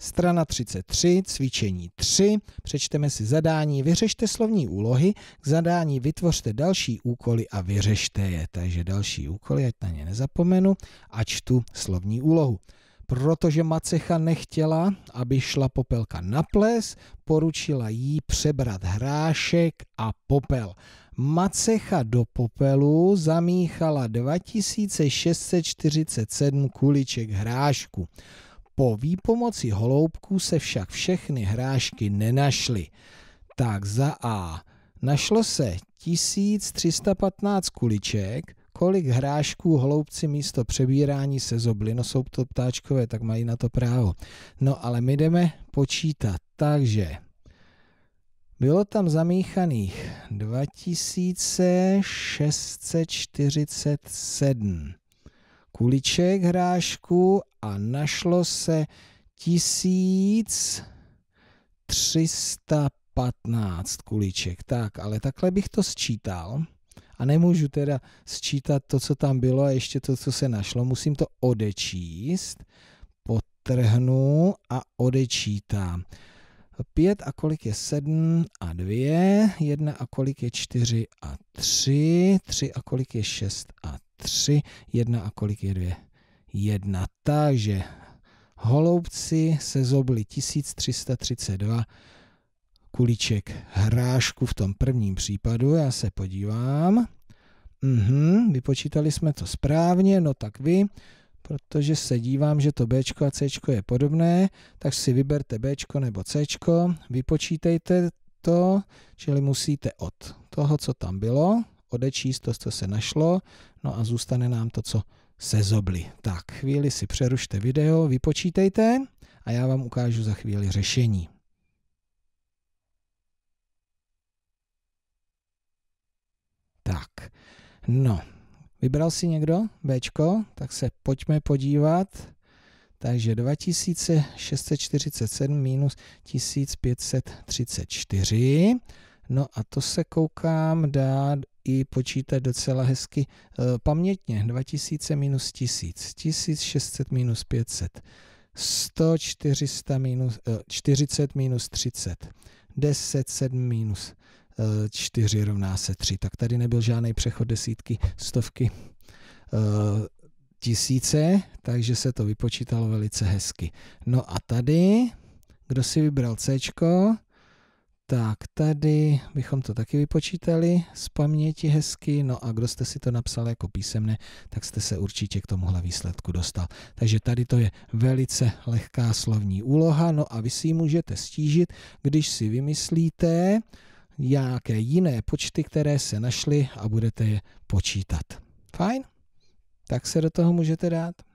Strana 33, cvičení 3, přečteme si zadání, vyřešte slovní úlohy, k zadání vytvořte další úkoly a vyřešte je. Takže další úkoly, ať na ně nezapomenu, a čtu slovní úlohu. Protože Macecha nechtěla, aby šla popelka na ples, poručila jí přebrat hrášek a popel. Macecha do popelu zamíchala 2647 kuliček hrášku. Po výpomoci holoubků se však všechny hrášky nenašly. Tak za A našlo se 1315 kuliček, kolik hrášků holoubci místo přebírání se zobly, no jsou to ptáčkové, tak mají na to právo. No ale my jdeme počítat, takže bylo tam zamíchaných 2647 kuliček hrášku a našlo se 1315 kuliček. Tak, ale takhle bych to sčítal a nemůžu teda sčítat to, co tam bylo a ještě to, co se našlo. Musím to odečíst, potrhnu a odečítám. pět a kolik je sedm a dvě jedna a kolik je čtyři a tři tři a kolik je šest a 3, 1 a kolik je 2? 1. Takže holoubci se zobli 1332 Kuliček hrášku v tom prvním případu. Já se podívám. Mhm, vypočítali jsme to správně, no tak vy, protože se dívám, že to B a C je podobné, tak si vyberte B nebo C, vypočítejte to, čili musíte od toho, co tam bylo, odečíst to, co se našlo, no a zůstane nám to, co se zobli. Tak, chvíli si přerušte video, vypočítejte a já vám ukážu za chvíli řešení. Tak, no, vybral si někdo Bčko, tak se pojďme podívat. Takže 2647 minus 1534 No a to se koukám, dá i počítat docela hezky e, pamětně. 2000 minus 1000, 1600 minus 500, 100, 400 minus, e, eh, 40 minus 30, 10, 7 minus 4 eh, rovná se 3. Tak tady nebyl žádný přechod desítky, stovky, tisíce, takže se to vypočítalo velice hezky. No a tady, kdo si vybral C, tak, tady bychom to taky vypočítali z paměti hezky, no a kdo jste si to napsal jako písemné, tak jste se určitě k tomuhle výsledku dostal. Takže tady to je velice lehká slovní úloha, no a vy si ji můžete stížit, když si vymyslíte nějaké jiné počty, které se našly a budete je počítat. Fajn? Tak se do toho můžete dát.